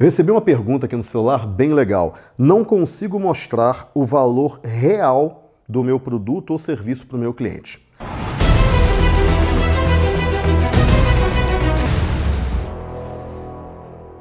Eu recebi uma pergunta aqui no celular bem legal. Não consigo mostrar o valor real do meu produto ou serviço para o meu cliente.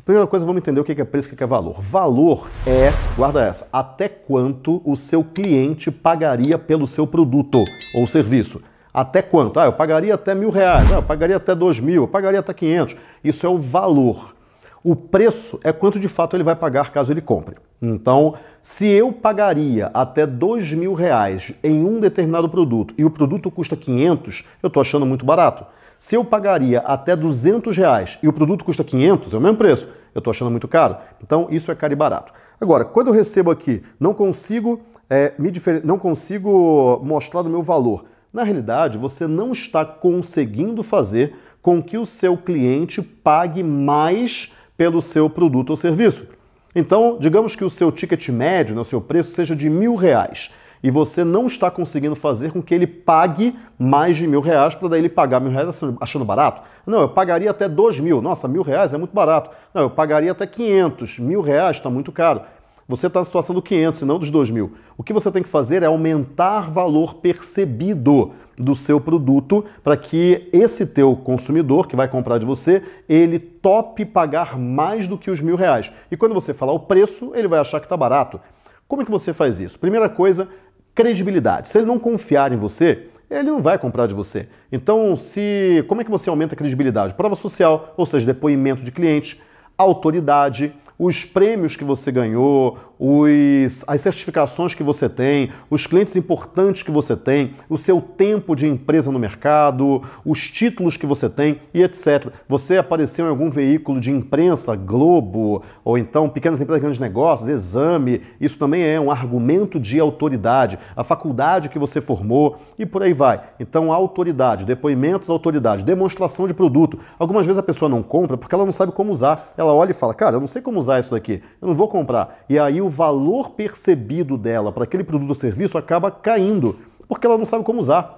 Primeira coisa, vamos entender o que é preço e o que é valor. Valor é, guarda essa, até quanto o seu cliente pagaria pelo seu produto ou serviço. Até quanto? Ah, eu pagaria até mil reais, ah, eu pagaria até dois mil, eu pagaria até quinhentos. Isso é o valor. O preço é quanto de fato ele vai pagar caso ele compre. Então, se eu pagaria até dois mil reais em um determinado produto e o produto custa 500, eu estou achando muito barato. Se eu pagaria até 200 reais e o produto custa 500, é o mesmo preço, eu estou achando muito caro. Então, isso é caro e barato. Agora, quando eu recebo aqui, não consigo, é, me difer... não consigo mostrar o meu valor. Na realidade, você não está conseguindo fazer com que o seu cliente pague mais pelo seu produto ou serviço. Então, digamos que o seu ticket médio, né, o seu preço, seja de mil reais e você não está conseguindo fazer com que ele pague mais de mil reais para daí ele pagar mil reais achando barato. Não, eu pagaria até dois mil. Nossa, mil reais é muito barato. Não, eu pagaria até quinhentos. Mil reais está muito caro. Você está na situação do quinhentos e não dos dois mil. O que você tem que fazer é aumentar valor percebido do seu produto para que esse teu consumidor que vai comprar de você, ele tope pagar mais do que os mil reais. E quando você falar o preço, ele vai achar que está barato. Como é que você faz isso? Primeira coisa, credibilidade. Se ele não confiar em você, ele não vai comprar de você. Então, se como é que você aumenta a credibilidade? Prova social, ou seja, depoimento de clientes, autoridade, os prêmios que você ganhou, os, as certificações que você tem, os clientes importantes que você tem, o seu tempo de empresa no mercado, os títulos que você tem e etc. Você apareceu em algum veículo de imprensa, Globo, ou então Pequenas Empresas Grandes Negócios, Exame, isso também é um argumento de autoridade. A faculdade que você formou e por aí vai. Então, autoridade, depoimentos, autoridade, demonstração de produto. Algumas vezes a pessoa não compra porque ela não sabe como usar. Ela olha e fala, cara, eu não sei como usar usar isso daqui, eu não vou comprar. E aí o valor percebido dela para aquele produto ou serviço acaba caindo, porque ela não sabe como usar.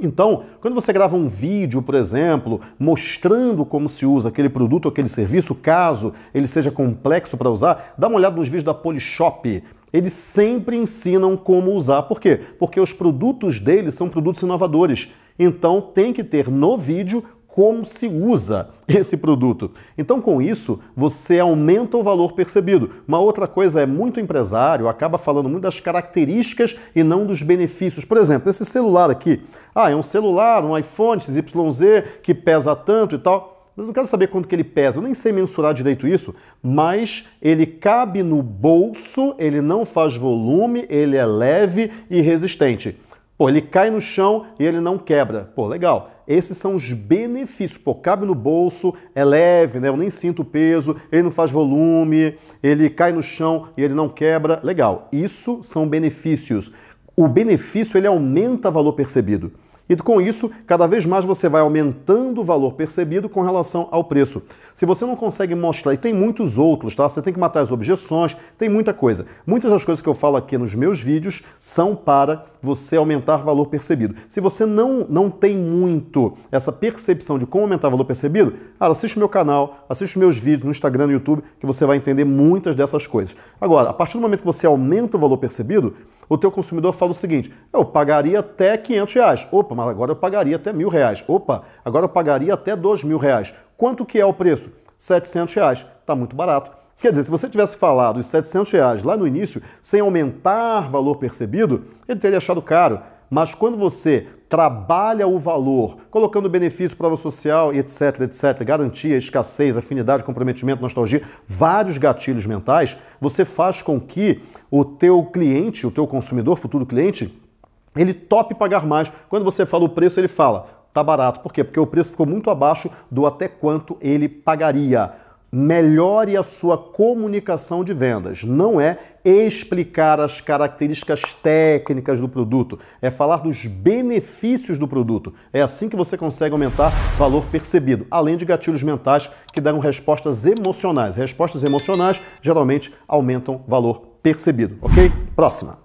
Então, quando você grava um vídeo, por exemplo, mostrando como se usa aquele produto ou aquele serviço, caso ele seja complexo para usar, dá uma olhada nos vídeos da Polishop. Eles sempre ensinam como usar. Por quê? Porque os produtos deles são produtos inovadores. Então, tem que ter no vídeo como se usa esse produto. Então, com isso, você aumenta o valor percebido. Uma outra coisa é muito empresário, acaba falando muito das características e não dos benefícios. Por exemplo, esse celular aqui. Ah, é um celular, um iPhone XYZ que pesa tanto e tal mas não quero saber quanto que ele pesa, eu nem sei mensurar direito isso, mas ele cabe no bolso, ele não faz volume, ele é leve e resistente. Pô, ele cai no chão e ele não quebra. Pô, legal esses são os benefícios. Pô, cabe no bolso, é leve, né? Eu nem sinto peso, ele não faz volume, ele cai no chão e ele não quebra. Legal. Isso são benefícios. O benefício ele aumenta o valor percebido. E com isso, cada vez mais você vai aumentando o valor percebido com relação ao preço. Se você não consegue mostrar, e tem muitos outros, tá? Você tem que matar as objeções, tem muita coisa. Muitas das coisas que eu falo aqui nos meus vídeos são para você aumentar valor percebido. Se você não, não tem muito essa percepção de como aumentar valor percebido, cara, assiste meu canal, assiste meus vídeos no Instagram, no YouTube, que você vai entender muitas dessas coisas. Agora, a partir do momento que você aumenta o valor percebido, o teu consumidor fala o seguinte, eu pagaria até 500 reais, opa, mas agora eu pagaria até mil reais, opa, agora eu pagaria até dois mil reais. Quanto que é o preço? 700 reais, está muito barato. Quer dizer, se você tivesse falado os 700 reais lá no início, sem aumentar valor percebido, ele teria achado caro. Mas quando você trabalha o valor, colocando benefício, prova social, etc, etc, garantia, escassez, afinidade, comprometimento, nostalgia, vários gatilhos mentais, você faz com que o teu cliente, o teu consumidor, futuro cliente, ele tope pagar mais. Quando você fala o preço, ele fala, tá barato. Por quê? Porque o preço ficou muito abaixo do até quanto ele pagaria melhore a sua comunicação de vendas. Não é explicar as características técnicas do produto, é falar dos benefícios do produto. É assim que você consegue aumentar valor percebido, além de gatilhos mentais que dão respostas emocionais. Respostas emocionais geralmente aumentam valor percebido, ok? Próxima.